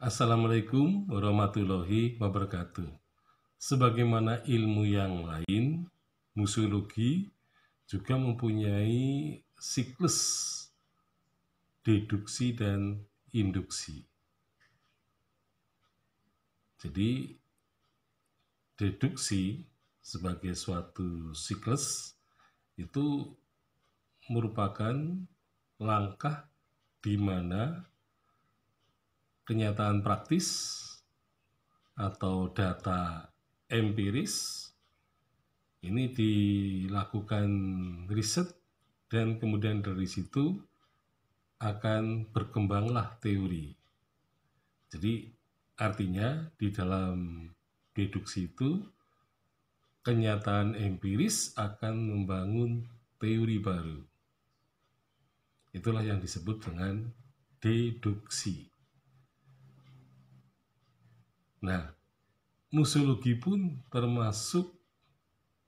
Assalamualaikum warahmatullahi wabarakatuh. Sebagaimana ilmu yang lain, musiologi juga mempunyai siklus deduksi dan induksi. Jadi, deduksi sebagai suatu siklus itu merupakan langkah di mana kenyataan praktis atau data empiris ini dilakukan riset dan kemudian dari situ akan berkembanglah teori. Jadi artinya di dalam deduksi itu kenyataan empiris akan membangun teori baru. Itulah yang disebut dengan deduksi. Nah, museologi pun termasuk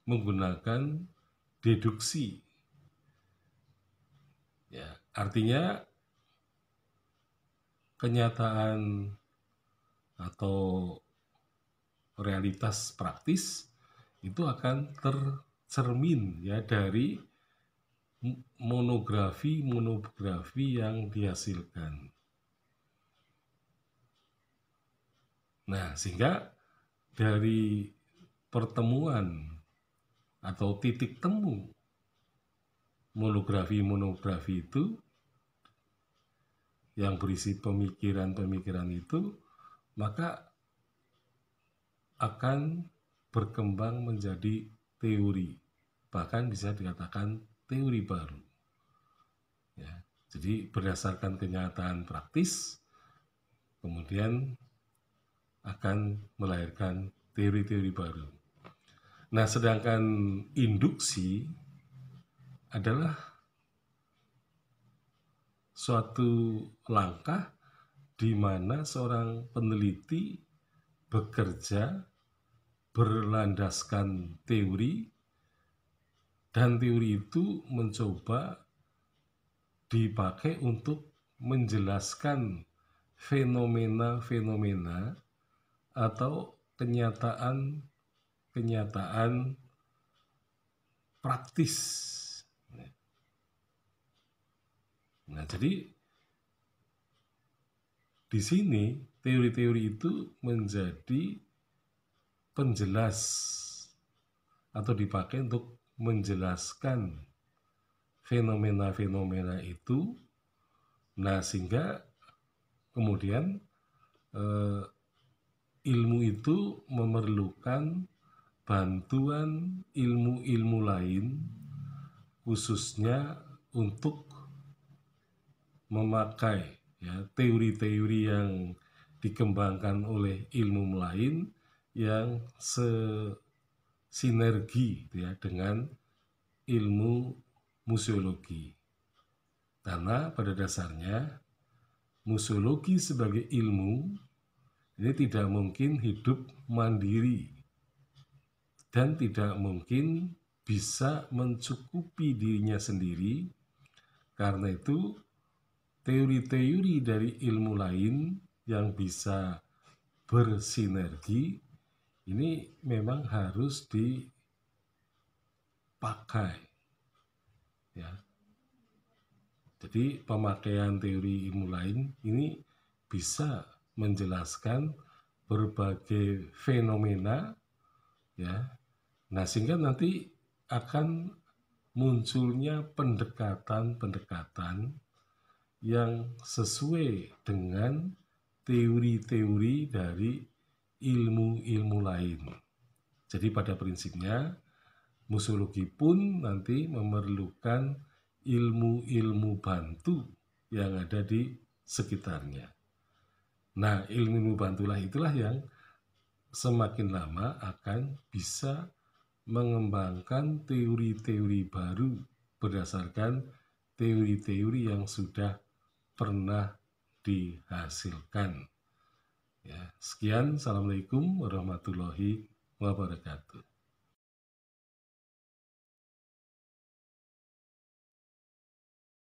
menggunakan deduksi. Ya, artinya kenyataan atau realitas praktis itu akan tercermin ya dari monografi monografi yang dihasilkan. Nah, sehingga dari pertemuan atau titik temu monografi-monografi itu yang berisi pemikiran-pemikiran itu maka akan berkembang menjadi teori bahkan bisa dikatakan teori baru ya jadi berdasarkan kenyataan praktis kemudian akan melahirkan teori-teori baru. Nah, sedangkan induksi adalah suatu langkah di mana seorang peneliti bekerja berlandaskan teori dan teori itu mencoba dipakai untuk menjelaskan fenomena-fenomena atau kenyataan kenyataan praktis. Nah, jadi di sini teori-teori itu menjadi penjelas atau dipakai untuk menjelaskan fenomena-fenomena itu. Nah, sehingga kemudian eh, ilmu itu memerlukan bantuan ilmu-ilmu lain, khususnya untuk memakai ya, teori-teori yang dikembangkan oleh ilmu lain yang sinergi gitu ya, dengan ilmu museologi. Karena pada dasarnya museologi sebagai ilmu jadi tidak mungkin hidup mandiri dan tidak mungkin bisa mencukupi dirinya sendiri. Karena itu, teori-teori dari ilmu lain yang bisa bersinergi ini memang harus dipakai. Ya. Jadi pemakaian teori ilmu lain ini bisa menjelaskan berbagai fenomena ya. Nah, sehingga nanti akan munculnya pendekatan-pendekatan yang sesuai dengan teori-teori dari ilmu-ilmu lain. Jadi pada prinsipnya musologi pun nanti memerlukan ilmu-ilmu bantu yang ada di sekitarnya. Nah, ilmu bantulah itulah yang semakin lama akan bisa mengembangkan teori-teori baru berdasarkan teori-teori yang sudah pernah dihasilkan. Ya, sekian, assalamualaikum warahmatullahi wabarakatuh.